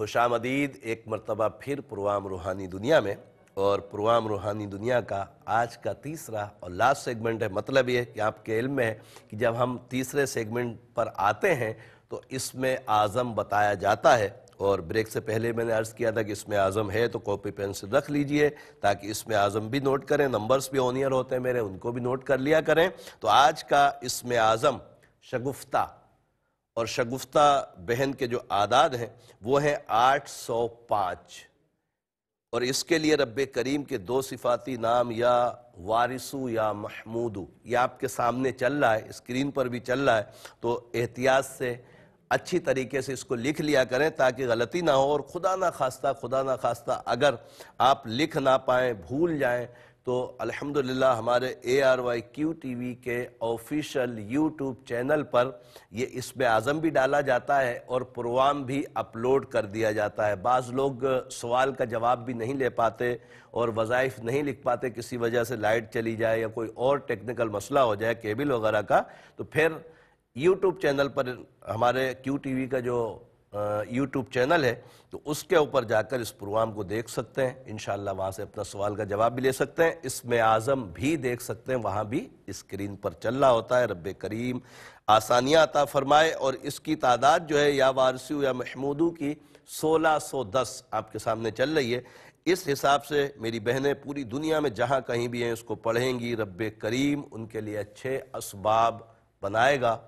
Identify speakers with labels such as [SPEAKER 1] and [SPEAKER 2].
[SPEAKER 1] खुश आमदीद एक मरतबा फिर प्रोग्राम रूहानी दुनिया में और प्रोग्राम रूहानी दुनिया का आज का तीसरा और लास्ट सेगमेंट है मतलब ये कि आपके इल्म में है कि जब हम तीसरे सेगमेंट पर आते हैं तो इसमें आज़म बताया जाता है और ब्रेक से पहले मैंने अर्ज़ किया था कि इसमें आज़म है तो कॉपी पेंसिल रख लीजिए ताकि इसमें आज़म भी नोट करें नंबर्स भी ऑनियर होते हैं मेरे उनको भी नोट कर लिया करें तो आज का इसमें आज़म शगुफ्ता और शगुफ्ता बहन के जो आदाद हैं वो हैं 805 और इसके लिए रब करीम के दो सिफाती नाम या वारिसु या महमूदू ये आपके सामने चल रहा है स्क्रीन पर भी चल रहा है तो एहतियात से अच्छी तरीके से इसको लिख लिया करें ताकि गलती ना हो और खुदा ना खास्ता खुदा ना खास्ता अगर आप लिख ना पाएँ भूल जाएँ तो अल्हम्दुलिल्लाह हमारे A R Y Q T V के ऑफिशियल यूट्यूब चैनल पर ये इसमें आज़म भी डाला जाता है और प्रोग्राम भी अपलोड कर दिया जाता है बाज़ लोग सवाल का जवाब भी नहीं ले पाते और वज़ाइफ नहीं लिख पाते किसी वजह से लाइट चली जाए या कोई और टेक्निकल मसला हो जाए केबिल वगैरह का तो फिर यूट्यूब चैनल पर हमारे क्यू टीवी का जो यूट्यूब चैनल है तो उसके ऊपर जाकर इस प्रोग्राम को देख सकते हैं इन वहाँ से अपना सवाल का जवाब भी ले सकते हैं इसमें आज़म भी देख सकते हैं वहाँ भी स्क्रीन पर चल रहा होता है रब करीम आसानियाँ अता फरमाए और इसकी तादाद जो है या वारसी या महमूदू की 1610 आपके सामने चल रही है इस हिसाब से मेरी बहनें पूरी दुनिया में जहाँ कहीं भी हैं उसको पढ़ेंगी रब करीम उनके लिए अच्छे इसबाब बनाएगा